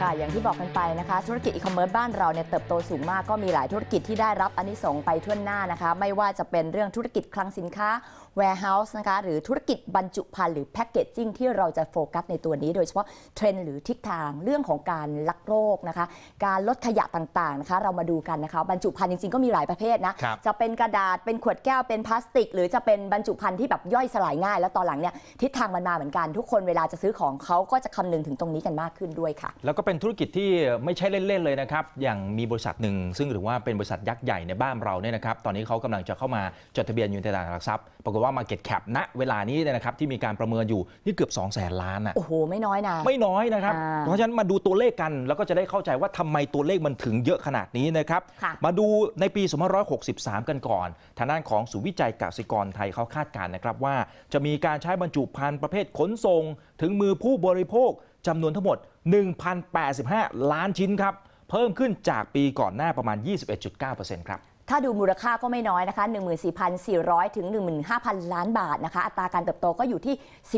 ค่ะอย่างที่บอกกันไปนะคะ ธุรกิจอีคอมเมิร์ซบ้านเราเนี่ย เติบโตสูงมากก็มีหลายธุรกิจที่ได้รับอนนิสงไปทั่วหน้านะคะ ไม่ว่าจะเป็นเรื่องธุรกิจคลังสินค้า warehouse นะคะหรือธุรกิจบรรจุภัณฑ์หรือแพคเกจจิ้งที่เราจะโฟกัสในตัวนี้ โดยเฉพาะเทรนด์หรือทิศทางเรื่องของการลักโลกนะคะการลดขยะต่างๆนะคะเรามาดูกันนะคะบรรจุภัณฑ์จริงๆก็มีหลายประเภทนะจะเป็นกระดาษเป็นขวดแก้วเป็นพลาสติก หรือจะเป็นบรรจุภัณฑ์ที่แบบย่อยสลายง่ายแล้วตอนหลังเนี่ยทิศทางมันมาเหมือนกันทุกคนเวลาจะซื้อของเขาก็จะคำนึงถึงตรงนี้กันมากขึ้นด้วยค่ะแล้วก็เป็นธุรกิจที่ไม่ใช่เล่นๆเลยนะครับอย่างมีบริษัทหนึ่งซึ่งหรือว่าเป็นบริษัทยักษ์ใหญ่ในบ้านเราเนี่ยนะครับตอนนี้เขากำลังจะเข้ามาจดทะเบียนอยู่ในตลาดหลักทรัพย์ปรากฏว่า Market Cap ณเวลานี้เนี่ยนะครับที่มีการประเมินอยู่ นี่เกือบ2 0 0แสนล้านอ่ะโอ้โห ไม่น้อยนะ ไม่น้อยนะครับ เพราะฉะนั้นมาดูตัวเลขกันแล้วก็จะได้เข้าใจว่าทำไมตัวเลขมันถึงเยอะขนาดนี้นะครับ มาดูในปี2563 กันก่อนทางด้านของศูนย์วิจัยกสิกรไทยเขาคาดการณ์นะครับ ว่าจะมีการใช้บรรจุภัณฑ์ประเภทขนส่ง ถึงมือผู้บริโภคจำนวนทั้งหมด1,085 ล้านชิ้นครับเพิ่มขึ้นจากปีก่อนหน้าประมาณ 21.9%ครับถ้าดูมูลค่าก็ไม่น้อยนะคะ 14,400 ถึง 15,000 ล้านบาทนะคะ อัตราการเติบโตก็อยู่ที่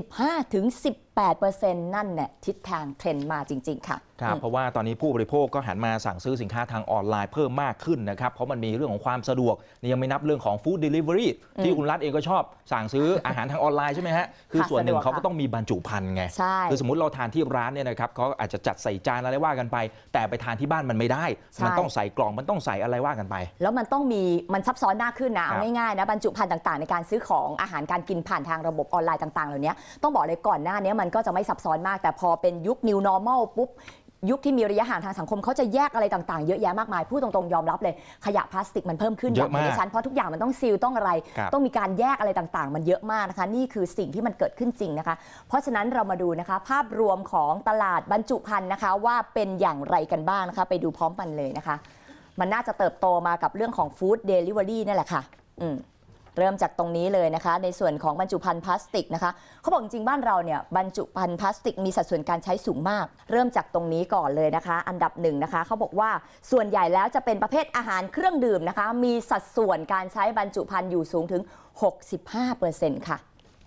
15ถึง18%นั่นเนี่ยทิศทางเทรนด์มาจริงๆค่ะครับเพราะว่าตอนนี้ผู้บริโภคก็หันมาสั่งซื้อสินค้าทางออนไลน์เพิ่มมากขึ้นนะครับ เพราะมันมีเรื่องของความสะดวกนี่ยังไม่นับเรื่องของฟู้ดเดลิเวอรี่ที่คุณรัฐเองก็ชอบสั่งซื้ออาหารทางออนไลน์ใช่ไหมฮะคือส่วนหนึ่งเขาก็ต้องมีบรรจุภัณฑ์ไงคือสมมติเราทานที่ร้านเนี่ยนะครับเขาอาจจะจัดใส่จานอะไรว่ากันไป แต่ไปทานที่บ้านมันไม่ได้ มันต้องใส่กล่องมันต้องใส่อะไรว่ากันไป แล้วมันต้องมีมันซับซ้อนมากขึ้นนะเอาง่ายๆนะบรรจุภัณฑ์ต่าง ๆ ในการซื้อของอาหารการกินผ่านทางระบบออนไลน์ต่างๆเหล่านี้ต้องบอกเลยก่อนหน้านี้มันก็จะไม่ซับซ้อนมากแต่พอเป็นยุค new normal ปุ๊บยุคที่มีระยะห่างทางสังคมเขาจะแยกอะไรต่างๆ เยอะแยะมากมาย พูดตรงๆ ยอมรับเลยขยะพลาสติกมันเพิ่มขึ้นอย่างมากด้ชันเพราะทุกอย่างมันต้องซีลต้องอะไร ต้องมีการแยกอะไรต่างๆ มันเยอะมากนะคะ นี่คือสิ่งที่มันเกิดขึ้นจริงนะคะ เพราะฉะนั้นเรามาดูนะคะ ภาพรวมของตลาดบรรจุภัณฑ์นะคะว่าเป็นอย่างไรกันบ้างนะคะ ไปดูพร้อมกันเลยนะคะ มันน่าจะเติบโตมากับเรื่องของฟู้ดเดลิเวอรี่นี่แหละค่ะ อืมเริ่มจากตรงนี้เลยนะคะ ในส่วนของบรรจุภัณฑ์พลาสติกนะคะ เขาบอกจริงบ้านเราเนี่ยบรรจุภัณฑ์พลาสติกมีสัดส่วนการใช้สูงมาก เริ่มจากตรงนี้ก่อนเลยนะคะ อันดับหนึ่งนะคะ เขาบอกว่าส่วนใหญ่แล้วจะเป็นประเภทอาหารเครื่องดื่มนะคะ มีสัดส่วนการใช้บรรจุภัณฑ์อยู่สูงถึง 65%ค่ะ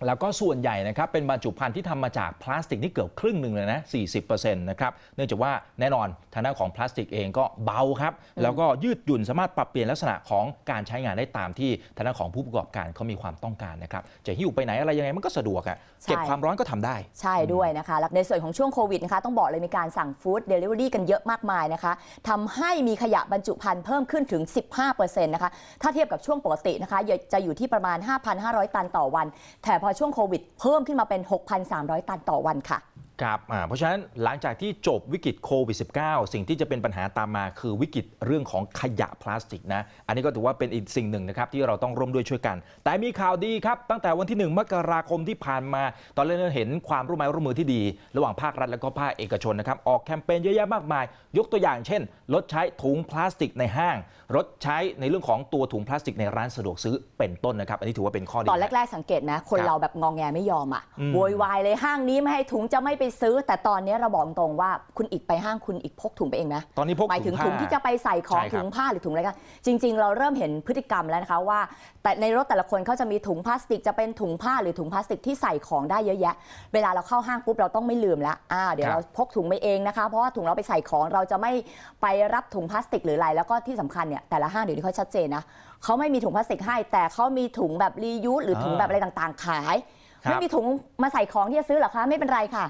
แล้วก็ส่วนใหญ่นะครับเป็นบรรจุภัณฑ์ที่ทำมาจากพลาสติกนี่เกือบครึ่งหนึ่งเลยนะ40%นะครับเนื่องจากว่าแน่นอนทานะของพลาสติกเองก็เบาครับแล้วก็ยืดหยุ่นสามารถปรับเปลี่ยนลักษณะของการใช้งานได้ตามที่ทานะของผู้ประกอบการเขามีความต้องการนะครับจะหิ้วไปไหนอะไรยังไงมันก็สะดวกอะ่ะ เก็บความร้อนก็ทำได้ ใช่ด้วยนะคะและในส่วนของช่วงโควิดนะคะต้องบอกเลยมีการสั่งฟู้ดเดลิเวอรี่กันเยอะมากมายนะคะทำให้มีขยะบรรจุภัณฑ์เพิ่มขึ้นถึง 15%นะคะถ้าเทียบกับช่วงปกตินะคะจะอยู่ที่ประมาณ 5,500 ตันต่อวัน แต่พอช่วงโควิด เพิ่มขึ้นมาเป็น 6,300 ตันต่อวันค่ะครับเพราะฉะนั้นหลังจากที่จบวิกฤตโควิด -19 สิ่งที่จะเป็นปัญหาตามมาคือวิกฤตเรื่องของขยะพลาสติกนะอันนี้ก็ถือว่าเป็นอีกสิ่งหนึ่งนะครับที่เราต้องร่วมด้วยช่วยกัน แต่มีข่าวดีครับตั้งแต่วันที่1มกราคมที่ผ่านมา ตอนแรกเราเห็นความร่วมมือร่วมมือที่ดี ระหว่างภาครัฐและก็ภาคเอกชนนะครับออกแคมเปญเยอะแยะมากมาย ยกตัวอย่างเช่นลดใช้ถุงพลาสติกในห้างลดใช้ในเรื่องของตัวถุงพลาสติก ในร้านสะดวกซื้อเป็นต้นนะครับอันนี้ถือว่าเป็นข้อดีตอนแรก ๆ สังเกตไหมคนเราแบบงองแงไม่ยอมอ่ะโวยวายเลยห้างนี้ไม่ให้ถุงจะไม่ไปซื้อแต่ตอนนี้เราบอกตรงว่าคุณอีกไปห้างคุณอีกพกถุงไปเองนะตอนนี้พกหมายถึงถุงที่จะไปใส่ของถุงผ้าหรือถุงอะไรกันจริงๆ เราเริ่มเห็นพฤติกรรมแล้วนะคะว่า แต่ในรถแต่ละคนเขาจะมีถุงพลาสติกจะเป็นถุงผ้าหรือถุงพลาสติกที่ใส่ของได้เยอะแยะ เวลาเราเข้าห้างปุ๊บเราต้องไม่ลืมละอ่า เดี๋ยวเราพกถุงไปเองนะคะ เพราะว่าถุงเราไปใส่ของเราจะไม่ไปรับถุงพลาสติกหรืออะไรแล้วก็ที่สำคัญเนี่ยแต่ละห้างเดี๋ยวนี้เขาชัดเจนนะเขาไม่มีถุงพลาสติกให้ แต่เขามีถุงแบบรียูสหรือถุงแบบอะไรต่างๆ ขายไม่มีถุงมาใส่ของที่จะซื้อหรอคะไม่เป็นไรค่ะ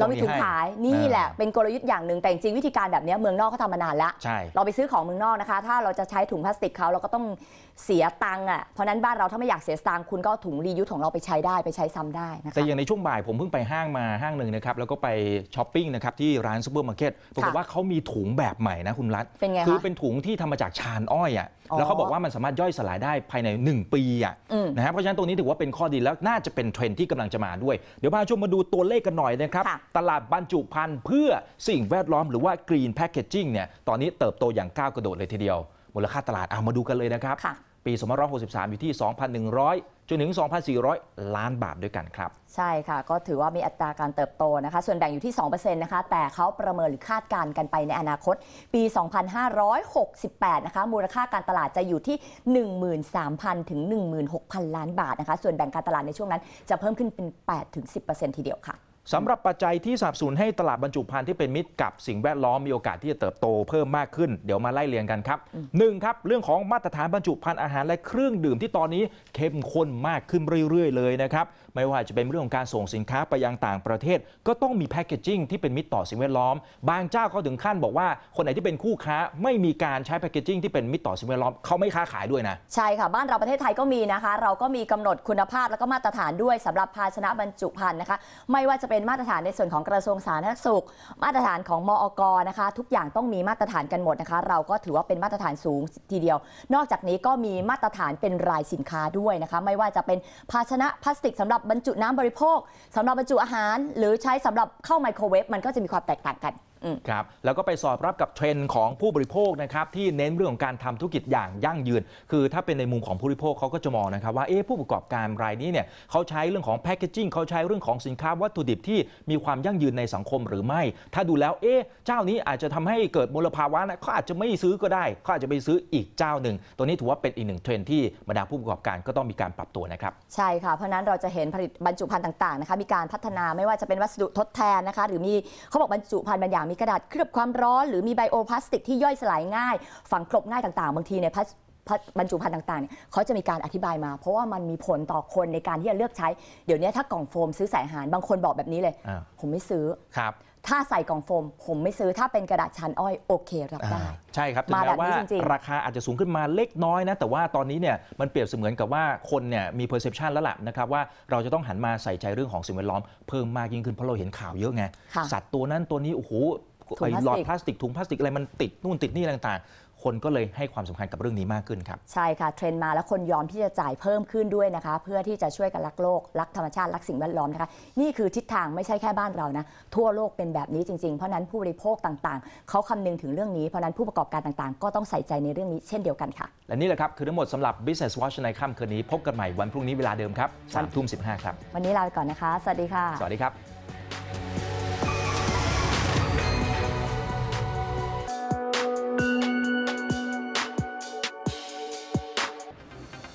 เรามีถุงขายนี่แหละเป็นกลยุทธ์อย่างหนึ่งแต่จริงวิธีการแบบนี้เมืองนอกเขาทำมานานแล้วเราไปซื้อของเมืองนอกนะคะ ถ้าเราจะใช้ถุงพลาสติกเขาเราก็ต้องเสียตังค์อ่ะเพราะนั้นบ้านเราถ้าไม่อยากเสียตังค์คุณก็ถุงรียูทของเราไปใช้ได้ไปใช้ซ้ำได้นะคะแต่อย่างในช่วงบ่ายผมเพิ่งไปห้างมาห้างหนึ่งนะครับแล้วก็ไปช้อปปิ้งนะครับที่ร้านซูเปอร์มาร์เก็ตปรากฏว่าเขามีถุงแบบใหม่นะคุณรัตเป็นไงคือเป็นถุงที่ทำมาจากชานอ้อยอ่ะแล้วเขาบอกว่ามันสามารถย่อยสลายได้ภายใน 1 ปีอ่ะนะครับเพราะฉะนั้นตรงนี้ถือว่าเป็นข้อดีแล้วน่าจะเป็นเทรนที่กำลังจะมาด้วย เดี๋ยวมาชมมาดูตัวเลขกันหน่อยนะครับตลาดบรรจุภัณฑ์เพื่อสิ่งแวดล้อม หรือว่ากรีนแพคเกจจิ่งเนี่ยตอนนี้เติบโตอย่างก้าวกระโดดเลยทีเดียว มูลค่าตลาดเอามาดูกันเลยนะครับปี2563 อยู่ที่ 2,100จนถึง 2,400 ล้านบาทด้วยกันครับ ใช่ค่ะ ก็ถือว่ามีอัตราการเติบโตนะคะ ส่วนแบ่งอยู่ที่2%นะคะแต่เขาประเมินหรือคาดการณ์กันไปในอนาคต ปี 2568นะคะมูลค่าการตลาดจะอยู่ที่13,000ถึง16,000ล้านบาทนะคะส่วนแบ่งการตลาดในช่วงนั้นจะเพิ่มขึ้นเป็น8-10%ทีเดียวค่ะสำหรับปัจจัยที่สับสนให้ตลาดบรรจุภัณฑ์ที่เป็นมิตรกับสิ่งแวดล้อมมีโอกาสที่จะเติบโตเพิ่มมากขึ้นเดี๋ยวมาไล่เรียงกันครับหนึ่งครับเรื่องของมาตรฐานบรรจุภัณฑ์อาหารและเครื่องดื่มที่ตอนนี้ เข้มข้นมากขึ้นเรื่อยๆเลยนะครับ ไม่ว่าจะเป็นเรื่องของการส่งสินค้าไปยังต่างประเทศ ก็ต้องมีแพคเกจิ้งที่เป็นมิตรต่อสิ่งแวดล้อม บางเจ้าเขาถึงขั้นบอกว่าคนไหนที่เป็นคู่ค้าไม่มีการใช้แพคเกจิ้งที่เป็นมิตรต่อสิ่งแวดล้อมเขาไม่ค้าขายด้วยนะใช่ค่ะบ้านเราประเทศไทยก็มีนะคะ เราก็มีกำหนดคุณภาพแล้วก็มาตรฐานด้วยสำหรับภาชนะบรรจุภัณฑ์นะคะไม่ว่าจะเป็นมาตรฐานในส่วนของกระทรวงสาธารณสุข มาตรฐานของมอกนะคะ ทุกอย่างต้องมีมาตรฐานกันหมดนะคะ เราก็ถือว่าเป็นมาตรฐานสูงทีเดียว นอกจากนี้ก็มีมาตรฐานเป็นรายสินค้าด้วยนะคะ ไม่ว่าจะเป็นภาชนะพลาสติกสำหรับบรรจุน้ำบริโภค สำหรับบรรจุอาหารหรือใช้สำหรับเข้าไมโครเวฟมันก็จะมีความแตกต่างกันครับแล้วก็ไปสอบรับกับเทรนด์ของผู้บริโภคนะครับที่เน้นเรื่องของการทำธุรกิจอย่างยั่งยืน คือถ้าเป็นในมุมของผู้บริโภคเขาก็จะมองนะครับว่าเอ๊ะผู้ประกอบการรายนี้เนี่ยเขาใช้เรื่องของแพคเกจิ้งเขาใช้เรื่องของสินค้าวัตถุดิบ ที่มีความยั่งยืนในสังคมหรือไม่ ถ้าดูแล้วเอ๊ะเจ้านี้อาจจะทำให้เกิดมลภาวะนะเขาอาจจะไม่ซื้อก็ได้เขาอาจจะไปซื้ออีกเจ้าหนึ่งตัวนี้ถือว่าเป็นอีกหนึ่งเทรนด์ที่บรรดาผู้ประกอบการก็ต้องมีการปรับตัวนะครับใช่ค่ะเพราะนั้นเราจะเห็นผลิตบรรจุภัณฑ์ต่างๆนะคะมีการพัฒนาไม่ว่าจะเป็นวัสดุทดแทนนะคะหรือมีเขาบอกบรรจุภัณฑ์บางอย่างมีีกระดาษเคลือบความร้อน หรือมีไบโอพลาสติกที่ย่อยสลายง่าย ฝังกลบง่ายต่างๆ บางทีเนี่ยบรรจุภัณฑ์ต่างๆเเขาจะมีการอธิบายมา เพราะว่ามันมีผลต่อคนในการที่จะเลือกใช้ เดี๋ยวนี้ถ้ากล่องโฟมซื้อสายอาหาร บางคนบอกแบบนี้เลย ผมไม่ซื้อครับถ้าใส่กล่องโฟมผมไม่ซื้อถ้าเป็นกระดาษชั้นอ้อย โอเค รับได้ใช่ครับถึงแม้ว่าราคาอาจจะสูงขึ้นมาเล็กน้อยนะ แต่ว่าตอนนี้เนี่ย มันเปรียบเสมือนกับว่าคนเนี่ยมีเพอร์เซพชันแล้วล่ะนะครับ ว่าเราจะต้องหันมาใส่ใจเรื่องของสิ่งแวดล้อม เพิ่มมากยิ่งขึ้นเพราะเราเห็นข่าวเยอะไง สัตว์ตัวนั้นตัวนี้โอ้โหไอหลอดพลาสติก ถุงพลาสติกอะไร มันติดนู่นติดนี่ต่างๆ คนก็เลยให้ความสำคัญกับเรื่องนี้มากขึ้นครับ ใช่ค่ะ เทรนด์มาแล้วคนยอมที่จะจ่ายเพิ่มขึ้นด้วยนะคะ เพื่อที่จะช่วยกันรักโลกรักธรรมชาติรักสิ่งแวดล้อมนะคะนี่คือทิศทางไม่ใช่แค่บ้านเรานะ ทั่วโลกเป็นแบบนี้จริง ๆ เพราะนั้นผู้บริโภคต่างๆ เขาคำนึงถึงเรื่องนี้เพราะนั้นผู้ประกอบการต่างๆ ก็ต้องใส่ใจในเรื่องนี้เช่นเดียวกันค่ะและนี่แหละครับคือทั้งหมดสำหรับ Business Watch ในค่ำคืนนี้พบกันใหม่วันพรุ่งนี้เวลาเดิมครับสามทุ่มสิครับวันนี้ลาไปก่อนนะคะสวัสดีค่ะสวัสดีครับ